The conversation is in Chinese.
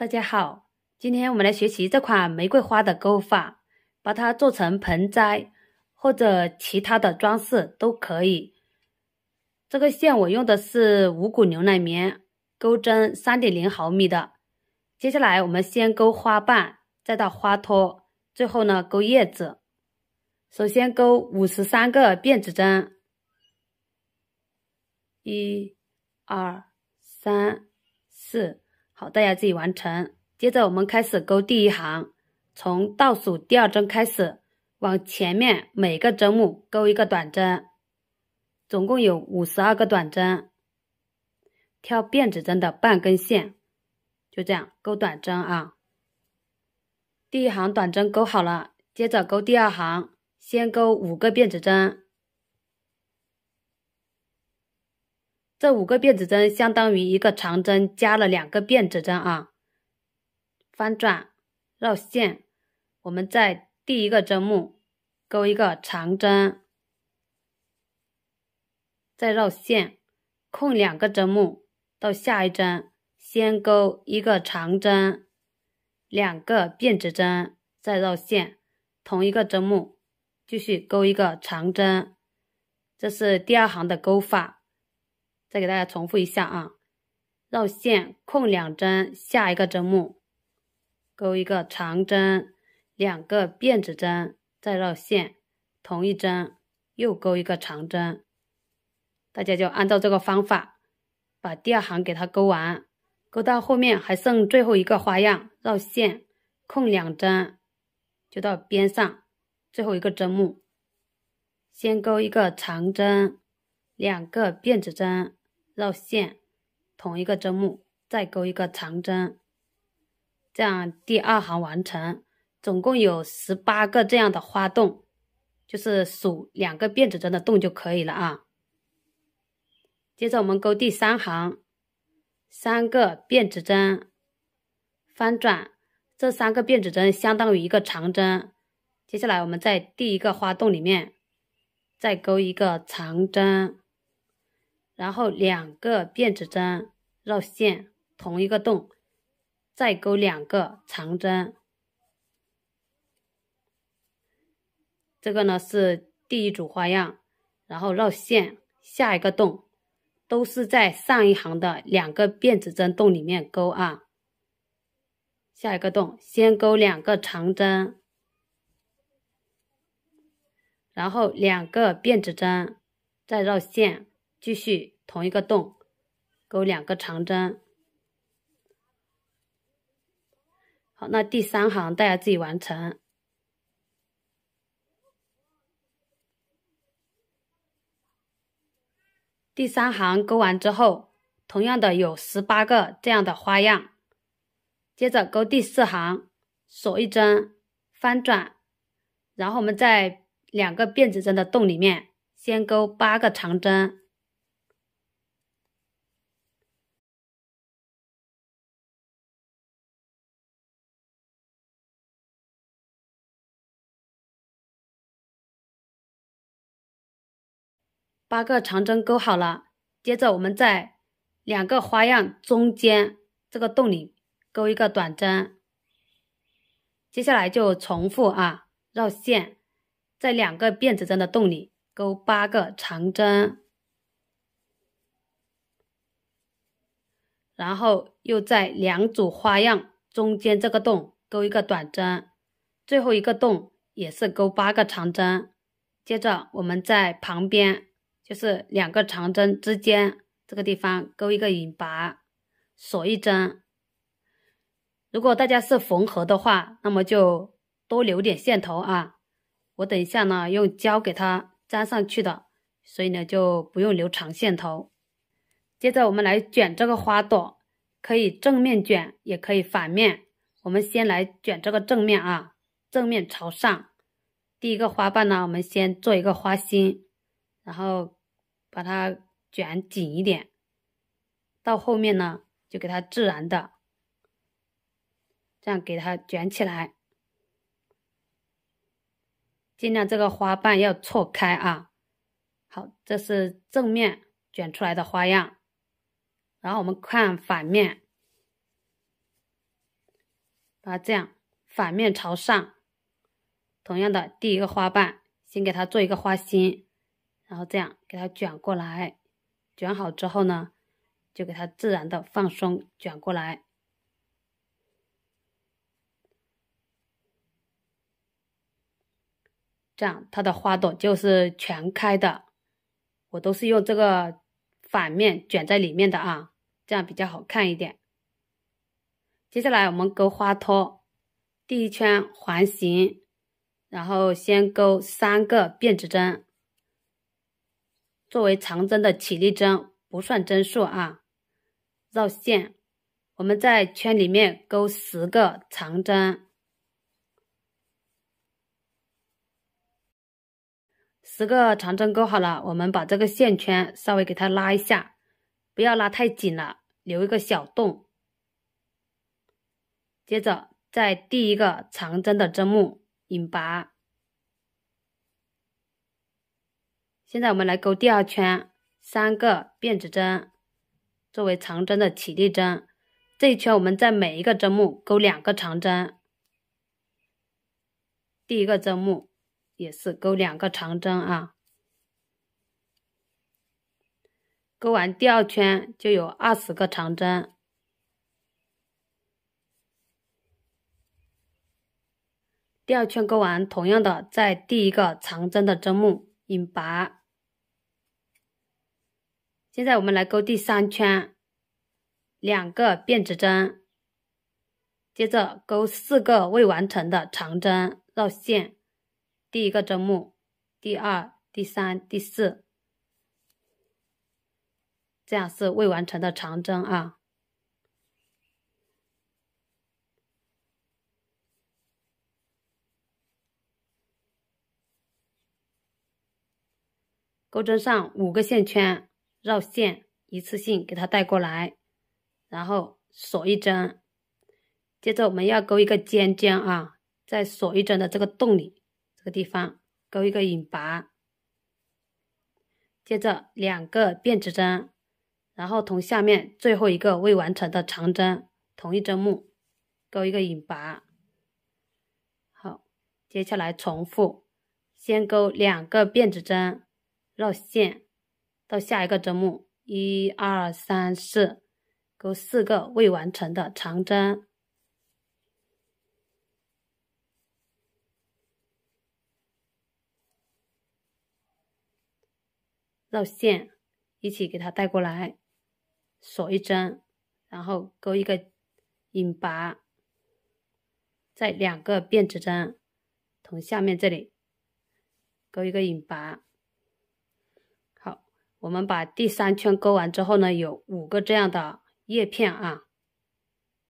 大家好，今天我们来学习这款玫瑰花的钩法，把它做成盆栽或者其他的装饰都可以。这个线我用的是五谷牛奶棉，钩针三点零毫米的。接下来我们先钩花瓣，再到花托，最后呢钩叶子。首先钩五十三个辫子针，一、二、三、四。好，大家自己完成。接着我们开始勾第一行，从倒数第二针开始，往前面每个针目勾一个短针，总共有五十二个短针，挑辫子针的半根线，就这样勾短针啊。第一行短针勾好了，接着勾第二行，先勾五个辫子针。这五个辫子针相当于一个长针加了两个辫子针啊！翻转绕线，我们在第一个针目钩一个长针，再绕线，空两个针目到下一针，先钩一个长针，两个辫子针，再绕线，同一个针目继续钩一个长针，这是第二行的钩法。再给大家重复一下啊，绕线空两针，下一个针目勾一个长针，两个辫子针，再绕线，同一针又勾一个长针，大家就按照这个方法把第二行给它勾完，勾到后面还剩最后一个花样，绕线空两针，就到边上最后一个针目，先勾一个长针，两个辫子针。绕线，同一个针目，再钩一个长针，这样第二行完成，总共有十八个这样的花洞，就是数两个辫子针的洞就可以了啊。接着我们钩第三行，三个辫子针，翻转，这三个辫子针相当于一个长针，接下来我们在第一个花洞里面再钩一个长针。然后两个辫子针绕线同一个洞，再钩两个长针。这个呢是第一组花样，然后绕线下一个洞，都是在上一行的两个辫子针洞里面钩啊。下一个洞先钩两个长针，然后两个辫子针再绕线。继续同一个洞，钩两个长针。好，那第三行大家自己完成。第三行钩完之后，同样的有十八个这样的花样。接着钩第四行，锁一针，翻转，然后我们在两个辫子针的洞里面先钩八个长针。八个长针钩好了，接着我们在两个花样中间这个洞里钩一个短针。接下来就重复啊，绕线，在两个辫子针的洞里钩八个长针，然后又在两组花样中间这个洞钩一个短针，最后一个洞也是钩八个长针，接着我们在旁边。就是两个长针之间这个地方勾一个引拔，锁一针。如果大家是缝合的话，那么就多留点线头啊。我等一下呢用胶给它粘上去的，所以呢就不用留长线头。接着我们来卷这个花朵，可以正面卷，也可以反面。我们先来卷这个正面啊，正面朝上。第一个花瓣呢，我们先做一个花心，然后。把它卷紧一点，到后面呢就给它自然的，这样给它卷起来，尽量这个花瓣要错开啊。好，这是正面卷出来的花样，然后我们看反面，它这样反面朝上，同样的第一个花瓣先给它做一个花心。然后这样给它卷过来，卷好之后呢，就给它自然的放松卷过来，这样它的花朵就是全开的。我都是用这个反面卷在里面的啊，这样比较好看一点。接下来我们钩花托，第一圈环形，然后先钩三个辫子针。作为长针的起立针不算针数啊，绕线，我们在圈里面钩十个长针，十个长针钩好了，我们把这个线圈稍微给它拉一下，不要拉太紧了，留一个小洞，接着在第一个长针的针目引拔。现在我们来钩第二圈，三个辫子针作为长针的起立针。这一圈我们在每一个针目钩两个长针，第一个针目也是钩两个长针啊。钩完第二圈就有二十个长针。第二圈钩完，同样的在第一个长针的针目引拔。现在我们来钩第三圈，两个辫子针，接着钩四个未完成的长针，绕线，第一个针目，第二、第三、第四，这样是未完成的长针啊。钩针上五个线圈。绕线，一次性给它带过来，然后锁一针，接着我们要钩一个尖尖啊，在锁一针的这个洞里，这个地方钩一个引拔，接着两个辫子针，然后同下面最后一个未完成的长针同一针目，钩一个引拔，好，接下来重复，先钩两个辫子针，绕线。到下一个针目，一二三四，钩四个未完成的长针，绕线，一起给它带过来，锁一针，然后钩一个引拔，再两个辫子针，从下面这里钩一个引拔。我们把第三圈钩完之后呢，有五个这样的叶片啊。